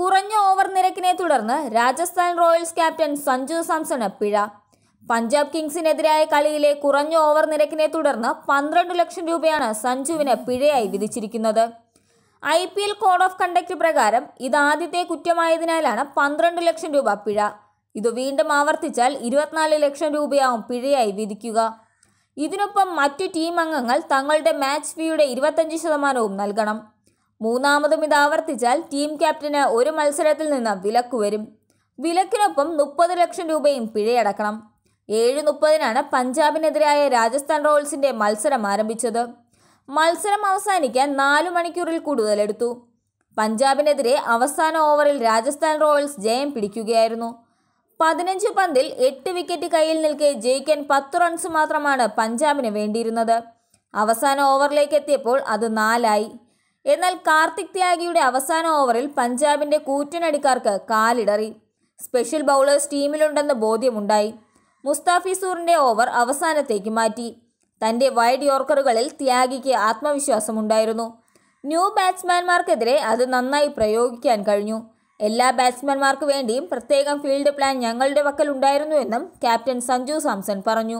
കുറഞ്ഞ ഓവർ നിരക്കിനെ തുടർന്ന് രാജസ്ഥാൻ റോയൽസ് ക്യാപ്റ്റൻ സഞ്ജു സാംസണ് പിഴ പഞ്ചാബ് കിങ്സിനെതിരായ കളിയിലെ കുറഞ്ഞ ഓവർ നിരക്കിനെ തുടർന്ന് പന്ത്രണ്ട് ലക്ഷം രൂപയാണ് സഞ്ജുവിന് പിഴയായി വിധിച്ചിരിക്കുന്നത് I P L code of conduct പ്രകാരം ഇത് ആദ്യത്തെ കുറ്റമായതിനാലാണ് പന്ത്രണ്ട് ലക്ഷം രൂപ പിഴ ഇത് വീണ്ടും ആവർത്തിച്ചാൽ ഇരുപത്തിനാല് ലക്ഷം രൂപയാവും പിഴയായി വിധിക്കുക ഇതിനൊപ്പം മറ്റു ടീം അംഗങ്ങൾ തങ്ങളുടെ മാച്ച് ഫീയുടെ ഇരുപത്തഞ്ച് ശതമാനവും നൽകണം മൂന്നാമതും ഇത് ആവർത്തിച്ചാൽ ടീം ക്യാപ്റ്റന് ഒരു മത്സരത്തിൽ നിന്ന് വിലക്ക് വരും വിലക്കിനൊപ്പം മുപ്പത് ലക്ഷം രൂപയും പിഴയടക്കണം ഏഴ് മുപ്പതിനാണ് പഞ്ചാബിനെതിരായ രാജസ്ഥാൻ റോയൽസിന്റെ മത്സരം ആരംഭിച്ചത് മത്സരം അവസാനിക്കാൻ നാലു മണിക്കൂറിൽ കൂടുതൽ എടുത്തു പഞ്ചാബിനെതിരെ അവസാന ഓവറിൽ രാജസ്ഥാൻ റോയൽസ് ജയം പിടിക്കുകയായിരുന്നു പതിനഞ്ച് പന്തിൽ എട്ട് വിക്കറ്റ് കയ്യിൽ നിൽക്കെ ജയിക്കാൻ പത്ത് റൺസ് മാത്രമാണ് പഞ്ചാബിന് വേണ്ടിയിരുന്നത് അവസാന ഓവറിലേക്ക് എത്തിയപ്പോൾ അത് നാലായി എന്നാൽ കാർത്തിക് ത്യാഗിയുടെ അവസാന ഓവറിൽ പഞ്ചാബിന്റെ കൂറ്റനടിക്കാർക്ക് കാലിടറി സ്പെഷ്യൽ ബൗളേഴ്സ് ടീമിലുണ്ടെന്ന ബോധ്യമുണ്ടായി മുസ്താഫിസൂറിൻ്റെ ഓവർ അവസാനത്തേക്ക് മാറ്റി തന്റെ വൈഡ് യോർക്കറുകളിൽ ത്യാഗിക്ക് ആത്മവിശ്വാസമുണ്ടായിരുന്നു ന്യൂ ബാറ്റ്സ്മാൻമാർക്കെതിരെ അത് നന്നായി പ്രയോഗിക്കാൻ കഴിഞ്ഞു എല്ലാ ബാറ്റ്സ്മാൻമാർക്ക് വേണ്ടിയും പ്രത്യേകം ഫീൽഡ് പ്ലാൻ ഞങ്ങളുടെ പക്കൽ ഉണ്ടായിരുന്നുവെന്നും ക്യാപ്റ്റൻ സഞ്ജു സാംസൺ പറഞ്ഞു